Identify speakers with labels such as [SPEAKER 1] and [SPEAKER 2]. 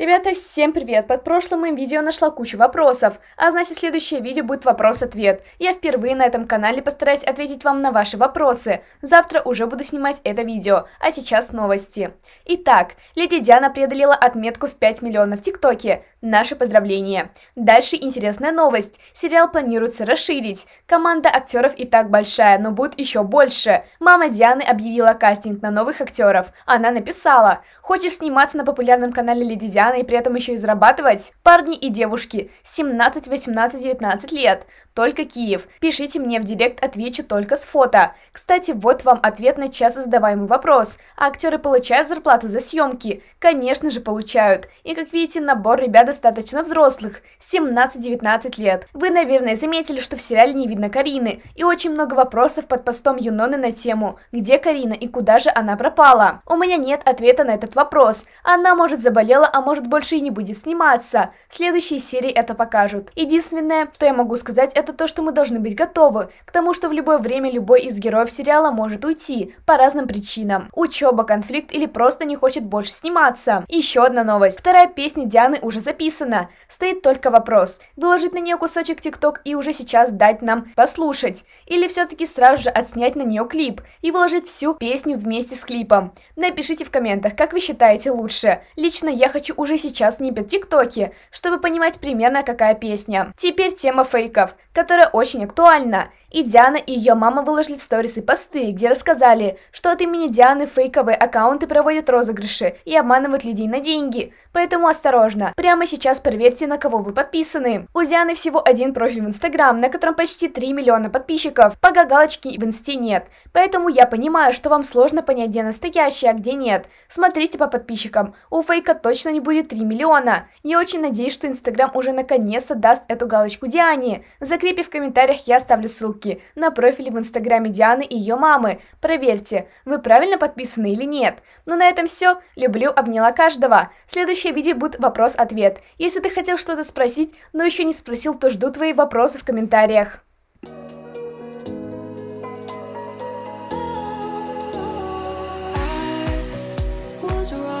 [SPEAKER 1] Ребята, всем привет! Под прошлым моим видео нашла кучу вопросов, а значит следующее видео будет вопрос-ответ. Я впервые на этом канале постараюсь ответить вам на ваши вопросы. Завтра уже буду снимать это видео, а сейчас новости. Итак, Леди Диана преодолела отметку в 5 миллионов в ТикТоке. Наши поздравления. Дальше интересная новость. Сериал планируется расширить. Команда актеров и так большая, но будет еще больше. Мама Дианы объявила кастинг на новых актеров. Она написала, хочешь сниматься на популярном канале Леди Диана? ресторана и при этом еще и зарабатывать? Парни и девушки, 17, 18, 19 лет, только Киев. Пишите мне в директ, отвечу только с фото. Кстати, вот вам ответ на часто задаваемый вопрос. А актеры получают зарплату за съемки? Конечно же получают. И как видите, набор ребят достаточно взрослых, 17-19 лет. Вы, наверное, заметили, что в сериале не видно Карины, и очень много вопросов под постом Юноны на тему «Где Карина и куда же она пропала?». У меня нет ответа на этот вопрос. Она, может, заболела, а может, может больше и не будет сниматься. В следующей серии это покажут. Единственное, что я могу сказать, это то, что мы должны быть готовы к тому, что в любое время любой из героев сериала может уйти по разным причинам. Учеба, конфликт или просто не хочет больше сниматься. еще одна новость. Вторая песня Дианы уже записана. Стоит только вопрос, выложить на нее кусочек ТикТок и уже сейчас дать нам послушать. Или все-таки сразу же отснять на нее клип и выложить всю песню вместе с клипом. Напишите в комментах, как вы считаете лучше. Лично я хочу уже уже сейчас снипет тиктоки, чтобы понимать примерно какая песня. Теперь тема фейков, которая очень актуальна. И Диана и ее мама выложили в сторис и посты, где рассказали, что от имени Дианы фейковые аккаунты проводят розыгрыши и обманывают людей на деньги. Поэтому осторожно, прямо сейчас проверьте, на кого вы подписаны. У Дианы всего один профиль в Инстаграм, на котором почти 3 миллиона подписчиков. Пока галочки в Инсте нет. Поэтому я понимаю, что вам сложно понять, где настоящая, а где нет. Смотрите по подписчикам. У фейка точно не будет 3 миллиона. Я очень надеюсь, что Инстаграм уже наконец-то даст эту галочку Диане. Закрепив в комментариях я оставлю ссылку ссылки на профиле в инстаграме Дианы и ее мамы. Проверьте, вы правильно подписаны или нет. Ну на этом все. Люблю, обняла каждого. Следующее видео будет вопрос-ответ. Если ты хотел что-то спросить, но еще не спросил, то жду твои вопросы в комментариях. was wrong